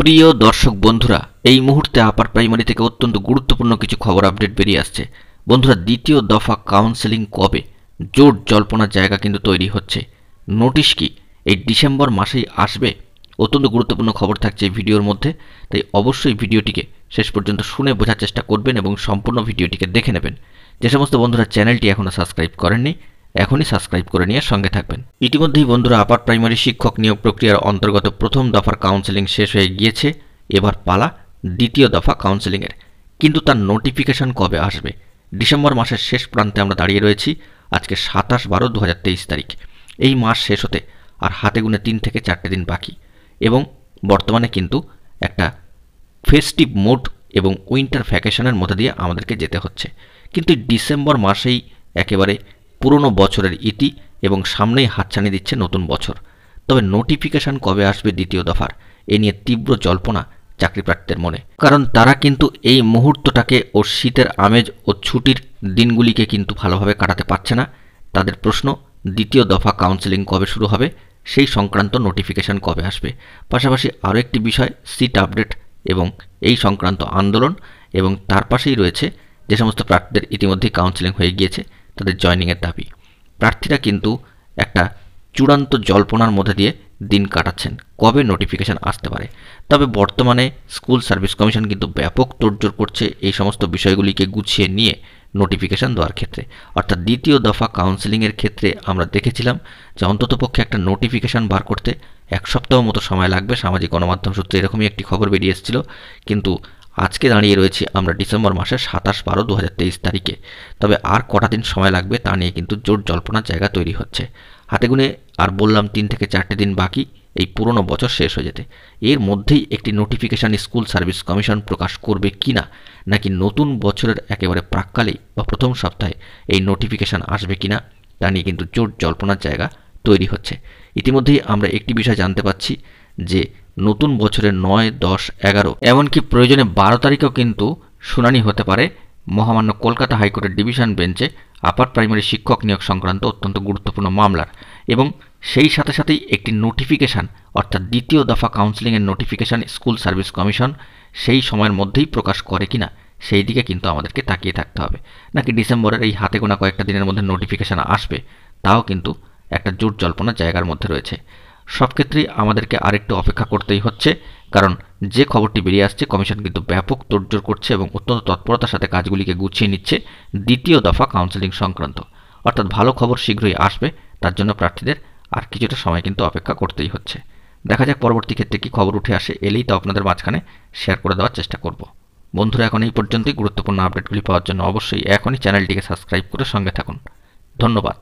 প্রিয় দর্শক বন্ধুরা এই মুহূর্তে আপার প্রাইমারি থেকে অত্যন্ত গুরুত্বপূর্ণ কিছু খবর আপডেট বেরিয়ে আসছে বন্ধুরা দ্বিতীয় দফা কাউন্সেলিং কবে জোট জল্পনার জায়গা কিন্তু তৈরি হচ্ছে নোটিশ কি এই ডিসেম্বর মাসেই আসবে অত্যন্ত গুরুত্বপূর্ণ খবর থাকছে এই ভিডিওর মধ্যে তাই অবশ্যই ভিডিওটিকে শেষ পর্যন্ত শুনে বোঝার চেষ্টা করবেন এবং সম্পূর্ণ ভিডিওটিকে দেখে নেবেন যে সমস্ত বন্ধুরা চ্যানেলটি এখনও সাবস্ক্রাইব করেননি এখনই সাবস্ক্রাইব করে নিয়ে সঙ্গে থাকবেন ইতিমধ্যেই বন্ধুরা আপার প্রাইমারি শিক্ষক নিয়োগ প্রক্রিয়ার অন্তর্গত প্রথম দফার কাউন্সেলিং শেষ হয়ে গিয়েছে এবার পালা দ্বিতীয় দফা কাউন্সেলিংয়ের কিন্তু তার নোটিফিকেশন কবে আসবে ডিসেম্বর মাসের শেষ প্রান্তে আমরা দাঁড়িয়ে রয়েছি আজকে সাতাশ বারো দু তারিখ এই মাস শেষ হতে আর হাতে গুনে তিন থেকে চারটে দিন বাকি এবং বর্তমানে কিন্তু একটা ফেস্টিভ মোড এবং উইন্টার ভ্যাকেশনের মধ্যে দিয়ে আমাদেরকে যেতে হচ্ছে কিন্তু ডিসেম্বর মাসেই একেবারে পুরনো বছরের ইতি এবং সামনেই হাতছানি দিচ্ছে নতুন বছর তবে নোটিফিকেশান কবে আসবে দ্বিতীয় দফার এ নিয়ে তীব্র জল্পনা চাকরি প্রার্থীদের মনে কারণ তারা কিন্তু এই মুহূর্তটাকে ও শীতের আমেজ ও ছুটির দিনগুলিকে কিন্তু ভালোভাবে কাটাতে পারছে না তাদের প্রশ্ন দ্বিতীয় দফা কাউন্সেলিং কবে শুরু হবে সেই সংক্রান্ত নোটিফিকেশান কবে আসবে পাশাপাশি আরও একটি বিষয় সিট আপডেট এবং এই সংক্রান্ত আন্দোলন এবং তার পাশেই রয়েছে যে সমস্ত প্রার্থীদের ইতিমধ্যেই কাউন্সেলিং হয়ে গিয়েছে তাদের জয়নিংয়ের দাবি প্রার্থীরা কিন্তু একটা চূড়ান্ত জল্পনার মধ্যে দিয়ে দিন কাটাচ্ছেন কবে নোটিফিকেশান আসতে পারে তবে বর্তমানে স্কুল সার্ভিস কমিশন কিন্তু ব্যাপক তোড়জোড় করছে এই সমস্ত বিষয়গুলিকে গুছিয়ে নিয়ে নোটিফিকেশান দেওয়ার ক্ষেত্রে অর্থাৎ দ্বিতীয় দফা কাউন্সেলিংয়ের ক্ষেত্রে আমরা দেখেছিলাম যে অন্ততপক্ষে একটা নোটিফিকেশান বার করতে এক সপ্তাহ মতো সময় লাগবে সামাজিক গণমাধ্যম সূত্রে এরকমই একটি খবর বেরিয়ে এসেছিল কিন্তু আজকে দাঁড়িয়ে রয়েছি আমরা ডিসেম্বর মাসের সাতাশ বারো দু তারিখে তবে আর কটা দিন সময় লাগবে তা নিয়ে কিন্তু জোর জল্পনার জায়গা তৈরি হচ্ছে হাতে গুনে আর বললাম তিন থেকে চারটে দিন বাকি এই পুরনো বছর শেষ হয়ে যেতে এর মধ্যেই একটি নোটিফিকেশান স্কুল সার্ভিস কমিশন প্রকাশ করবে কি না নাকি নতুন বছরের একেবারে প্রাককালেই বা প্রথম সপ্তাহে এই নোটিফিকেশান আসবে কি না তা নিয়ে কিন্তু জোর জল্পনার জায়গা তৈরি হচ্ছে ইতিমধ্যেই আমরা একটি বিষয় জানতে পাচ্ছি যে নতুন বছরের নয় দশ এগারো এমনকি প্রয়োজনে বারো তারিখেও কিন্তু শুনানি হতে পারে মহামান্য কলকাতা হাইকোর্টের ডিভিশন বেঞ্চে আপার প্রাইমারি শিক্ষক নিয়োগ সংক্রান্ত অত্যন্ত গুরুত্বপূর্ণ মামলার এবং সেই সাথে সাথেই একটি নোটিফিকেশান অর্থাৎ দ্বিতীয় দফা কাউন্সিলিংয়ের নোটিফিকেশান স্কুল সার্ভিস কমিশন সেই সময়ের মধ্যেই প্রকাশ করে কিনা সেই দিকে কিন্তু আমাদেরকে তাকিয়ে থাকতে হবে নাকি ডিসেম্বরের এই হাতে গোনা কয়েকটা দিনের মধ্যে নোটিফিকেশান আসবে তাও কিন্তু একটা জোট জল্পনা জায়গার মধ্যে রয়েছে সব ক্ষেত্রেই আমাদেরকে আরেকটু অপেক্ষা করতেই হচ্ছে কারণ যে খবরটি বেরিয়ে আসছে কমিশন কিন্তু ব্যাপক তোড়জোড় করছে এবং অত্যন্ত তৎপরতার সাথে কাজগুলিকে গুছিয়ে নিচ্ছে দ্বিতীয় দফা কাউন্সেলিং সংক্রান্ত অর্থাৎ ভালো খবর শীঘ্রই আসবে তার জন্য প্রার্থীদের আর কিছুটা সময় কিন্তু অপেক্ষা করতেই হচ্ছে দেখা যাক পরবর্তী ক্ষেত্রে কী খবর উঠে আসে এলেই তো আপনাদের মাঝখানে শেয়ার করে দেওয়ার চেষ্টা করব বন্ধুরা এখন এই পর্যন্তই গুরুত্বপূর্ণ আপডেটগুলি পাওয়ার জন্য অবশ্যই এখনই চ্যানেলটিকে সাবস্ক্রাইব করে সঙ্গে থাকুন ধন্যবাদ